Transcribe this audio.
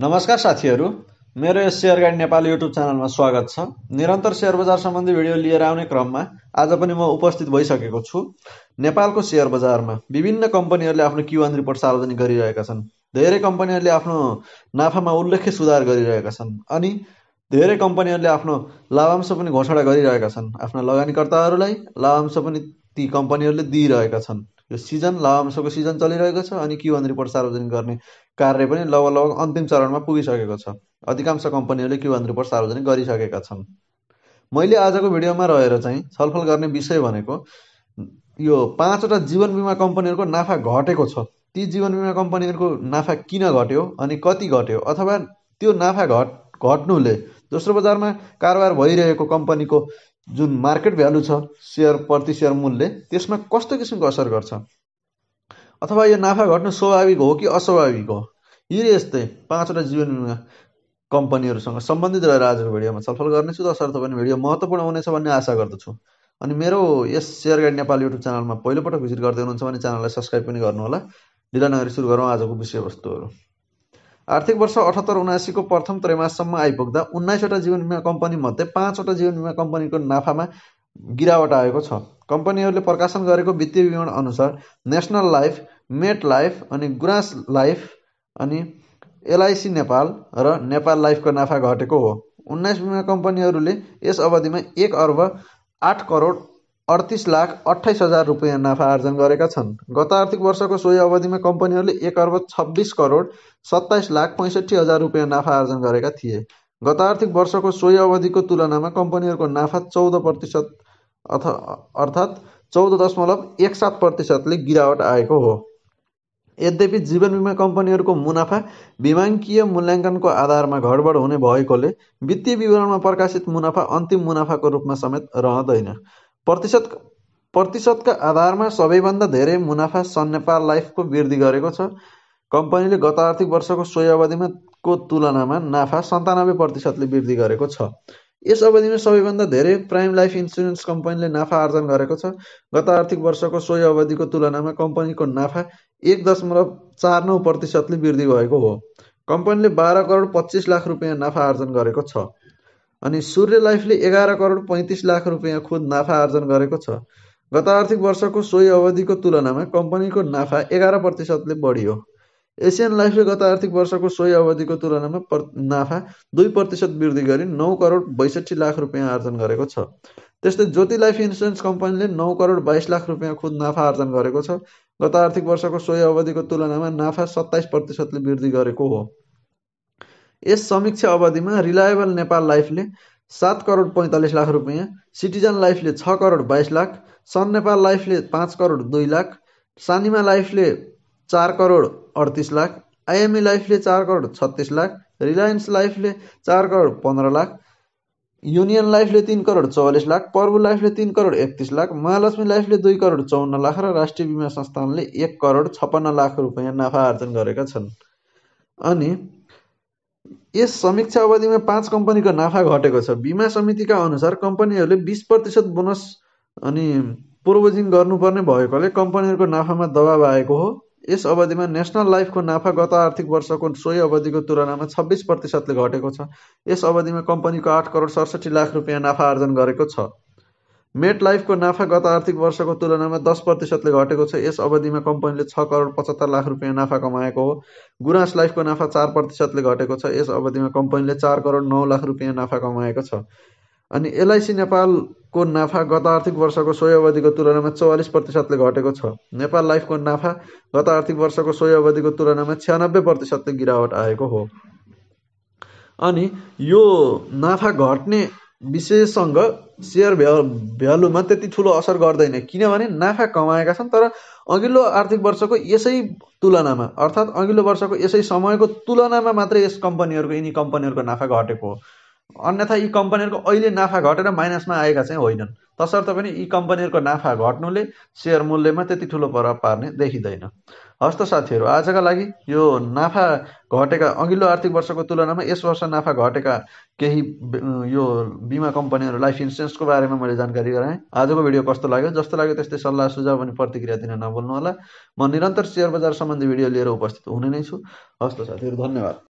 नमस्कार साथीहरू मेरो यस सेयर गाइड नेपाल युट्युब च्यानलमा स्वागत छ निरन्तर सेयर बजार सम्बन्धी भिडियो लिएर आउने क्रममा आज पनि म उपस्थित भइसकेको छु नेपालको सेयर बजारमा विभिन्न कम्पनीहरूले आफ्नो क्युआन रिपोर्ट सार्वजनिक गरिरहेका छन् धेरै कम्पनीहरूले आफ्नो नाफामा उल्लेख्य सुधार गरिरहेका छन् अनि धेरै कम्पनीहरूले आफ्नो लाभांश पनि घोषणा गरिरहेका छन् आफ्ना लगानीकर्ताहरूलाई लाभांश पनि ती कम्पनीहरूले दिइरहेका छन् यो सिजन लावामसको सिजन चलिरहेको छ अनि क्युआन रिपोर्ट सार्वजनिक गर्ने कार्य पनि लगभग लगभग अन्तिम चरणमा पुगिसकेको छ अधिकांश कम्पनीहरूले क्युआन रिपोर्ट सार्वजनिक गरिसकेका छन् मैले आजको भिडियोमा रहेर चाहिँ छलफल गर्ने विषय भनेको यो पाँचवटा जीवन बिमा कम्पनीहरूको नाफा घटेको छ ती जीवन बिमा कम्पनीहरूको नाफा किन घट्यो अनि कति घट्यो अथवा त्यो नाफा घट घट्नुले दोस्रो बजारमा कारोबार भइरहेको कम्पनीको जुन मार्केट भ्यालु छ सेयर प्रति सेयर मूल्य त्यसमा कस्तो किसिमको असर गर्छ अथवा यो नाफा घट्नु स्वाभाविक हो कि अस्वाभाविक हो यी यस्तै पाँचवटा जीवन बिमा कम्पनीहरूसँग सम्बन्धित रहेर आजको भिडियोमा छलफल गर्नेछु तसर्थ पनि भिडियो महत्त्वपूर्ण हुनेछ भन्ने आशा गर्दछु अनि मेरो यस सेयर गाइड नेपाल युट्युब च्यानलमा पहिलोपटक भिजिट गर्दै हुनुहुन्छ भने च्यानललाई सब्सक्राइब पनि गर्नुहोला ढिला नगरी सुरु गरौँ आजको विषयवस्तुहरू आर्थिक वर्ष अठहत्तर उनासीको प्रथम त्रैमाससम्म आइपुग्दा उन्नाइसवटा जीवन बिमा कम्पनीमध्ये पाँचवटा जीवन बिमा कम्पनीको नाफामा गिरावट आएको छ कम्पनीहरूले प्रकाशन गरेको वित्तीय विवरण अनुसार नेसनल लाइफ मेट लाइफ अनि गुराँस लाइफ अनि एलआइसी नेपाल र नेपाल लाइफको नाफा घटेको हो उन्नाइस बिमा कम्पनीहरूले यस अवधिमा एक अर्ब आठ करोड अडतिस लाख अठाइस हजार रुपियाँ नाफा आर्जन गरेका छन्। गत आर्थिक वर्षको सोही अवधिमा कम्पनीहरूले एक अर्ब छब्बिस करोड सत्ताइस लाख पैँसठी हजार रुपियाँ नाफा आर्जन गरेका थिए। गत आर्थिक वर्षको सोही अवधिको तुलनामा कम्पनीहरूको नाफा चौध प्रतिशत अर्थात् चौध दशमलव एक सात प्रतिशतले गिरावट आएको हो। यद्यपि जीवन बिमा कम्पनीहरूको मुनाफा बिमाङ्कीय मूल्याङ्कनको आधारमा घडबड हुने भएकोले वित्तीय विवरणमा प्रकाशित मुनाफा अन्तिम मुनाफाको रूपमा समेत रहँदैन। प्रतिशत प्रतिशतका आधारमा सबैभन्दा धेरै मुनाफा नेपाल लाइफको वृद्धि गरेको छ। कम्पनीले गत आर्थिक वर्षको सोही अवधिमा को तुलनामा नाफा सन्तानब्बे प्रतिशतले वृद्धि गरेको छ। यस अवधिमा सबैभन्दा धेरै प्राइम लाइफ इन्सुरेन्स कम्पनीले नाफा आर्जन गरेको छ। गत आर्थिक वर्षको सोही अवधिको तुलनामा कम्पनीको नाफा एक दशमलव चार नौ प्रतिशतले वृद्धि भएको हो। कम्पनीले बाह्र करोड पच्चिस लाख रुपियाँ नाफा आर्जन गरेको छ। अनि सूर्य लाइफले एघार करोड पैँतिस लाख रुपियाँ खुद नाफा आर्जन गरेको छ गत आर्थिक वर्षको सोही अवधिको तुलनामा कम्पनीको नाफा एघार प्रतिशतले बढियो एसियन लाइफले गत आर्थिक वर्षको सोही अवधिको तुलनामा पर नाफा दुई प्रतिशत वृद्धि गरी नौ करोड बैसठी लाख रुपियाँ आर्जन गरेको छ त्यस्तै ज्योति लाइफ इन्सुरेन्स कम्पनीले नौ करोड बाइस लाख रुपियाँ खुद नाफा आर्जन गरेको छ गत आर्थिक वर्षको सोही अवधिको तुलनामा नाफा सत्ताइस प्रतिशतले वृद्धि गरेको हो यस समीक्षा अवधिमा रिलायबल नेपाल लाइफले सात करोड पैँतालिस लाख रुपियाँ सिटिजन लाइफले छ करोड बाइस लाख सन नेपाल लाइफले पाँच करोड दुई लाख सानिमा लाइफले चार करोड अडतिस लाख आइएमई लाइफले चार करोड छत्तिस लाख रिलायन्स लाइफले चार करोड पन्ध्र लाख युनियन लाइफले तिन करोड चौवालिस लाख पर्वु लाइफले तिन करोड एकतिस लाख महालक्ष्मी लाइफले दुई करोड चौन्न लाख र राष्ट्रिय बिमा संस्थानले एक करोड छप्पन्न लाख रुपियाँ नाफा आर्जन गरेका छन् अनि यस समीक्षा अवधिमा पाँच कम्पनीको नाफा घटेको छ। बिमा समितिका अनुसार कम्पनीहरूले बिस प्रतिशत बोनस अनि पूर्वजिङ गर्नुपर्ने भएकोले कम्पनीहरूको नाफामा दबाब आएको हो। यस अवधिमा नेसनल लाइफको नाफा गत आर्थिक वर्षको सोही अवधिको तुलनामा छब्बिस प्रतिशतले घटेको छ। यस अवधिमा कम्पनीको आठ करोड सडसठी लाख रुपियाँ नाफा आर्जन गरेको छ। मेट लाइफको नाफा गत आर्थिक वर्षको तुलनामा दस प्रतिशतले घटेको छ यस अवधिमा कम्पनीले छ करोड पचहत्तर लाख रुपियाँ नाफा कमाएको हो गुराँस लाइफको नाफा चार प्रतिशतले घटेको छ यस अवधिमा कम्पनीले चार करोड नौ लाख रुपियाँ नाफा कमाएको छ अनि एलआइसी नेपालको नाफा गत आर्थिक वर्षको सोही अवधिको तुलनामा चौवालिस प्रतिशतले घटेको छ नेपाल लाइफको नाफा गत आर्थिक वर्षको सोही अवधिको तुलनामा छ्यानब्बे प्रतिशतले गिरावट आएको हो अनि यो नाफा घट्ने विशेषसँग सेयर भ्या भ्यालुमा त्यति ठुलो असर गर्दैन किनभने नाफा कमाएका छन् तर अघिल्लो आर्थिक वर्षको यसै तुलनामा अर्थात् अघिल्लो वर्षको यसै समयको तुलनामा मात्रै यस कम्पनीहरूको यिनी कम्पनीहरूको नाफा घटेको हो अन्यथा यी कम्पनीहरूको अहिले नाफा घटेर माइनसमा आएका चाहिँ होइनन् तसर्थ पनि यी कम्पनीहरूको नाफा घट्नुले सेयर मूल्यमा त्यति ठुलो प्रभाव पार्ने देखिँदैन हस्त साथीहरू आजका लागि यो नाफा घटेका अघिल्लो आर्थिक वर्षको तुलनामा यस वर्ष नाफा घटेका केही यो बिमा कम्पनीहरू लाइफ इन्सुरेन्सको बारेमा मैले जानकारी गराएँ आजको भिडियो कस्तो लाग्यो जस्तो लाग्यो त्यस्तै सल्लाह सुझाव अनि प्रतिक्रिया दिन होला म निरन्तर सेयर बजार सम्बन्धी भिडियो लिएर उपस्थित हुने नै छु हस्त साथीहरू धन्यवाद